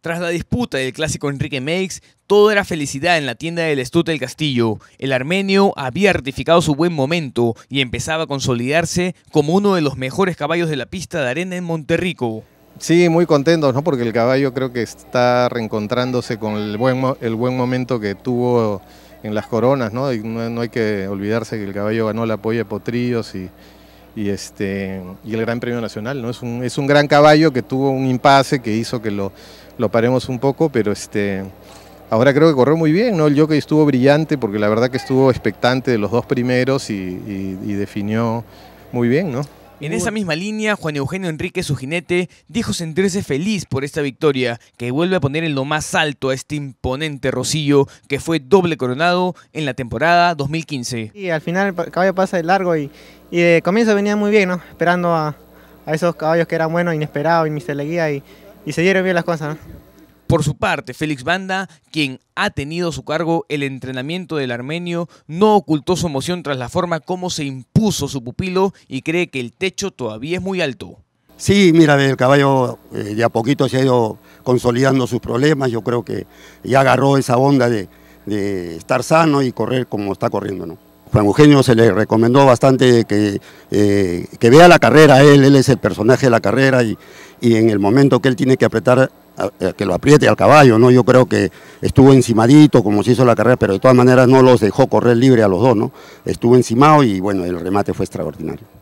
Tras la disputa del clásico Enrique Meix, todo era felicidad en la tienda del Estute del Castillo. El armenio había ratificado su buen momento y empezaba a consolidarse como uno de los mejores caballos de la pista de arena en Monterrico. Sí, muy contentos, ¿no? Porque el caballo creo que está reencontrándose con el buen, momento que tuvo en las coronas, ¿no? ¿no? hay que olvidarse que el caballo ganó el apoyo de Potrillos y, y, este, y el Gran Premio Nacional. ¿no? Es, un, es un gran caballo que tuvo un impasse que hizo que lo, lo paremos un poco, pero este, ahora creo que corrió muy bien. ¿no? El jockey estuvo brillante porque la verdad que estuvo expectante de los dos primeros y, definió muy bien. ¿no? En esa misma línea, Juan Eugenio Enrique, su jinete, dijo sentirse feliz por esta victoria, que vuelve a poner en lo más alto a este imponente Rocío, que fue doble coronado en la temporada 2015. Y al final el caballo pasa de largo y, y de comienzo venía muy bien, ¿no? Esperando a, esos caballos que eran buenos, inesperados, y mi guía y, se dieron bien las cosas, ¿no? Por su parte, Félix Banda, quien ha tenido a su cargo el entrenamiento del armenio, no ocultó su emoción tras la forma como se impuso su pupilo y cree que el techo todavía es muy alto. Sí, mira, el caballo eh, de a poquito se ha ido consolidando sus problemas, yo creo que ya agarró esa onda de estar sano y correr como está corriendo. ¿no? Juan Eugenio se le recomendó bastante que, eh, que vea la carrera él, él es el personaje de la carrera y, en el momento que él tiene que apretar, que lo apriete al caballo, ¿no? Yo creo que estuvo encimadito como se hizo la carrera, pero de todas maneras no los dejó correr libre a los dos, ¿no? Estuvo encimado y bueno, el remate fue extraordinario.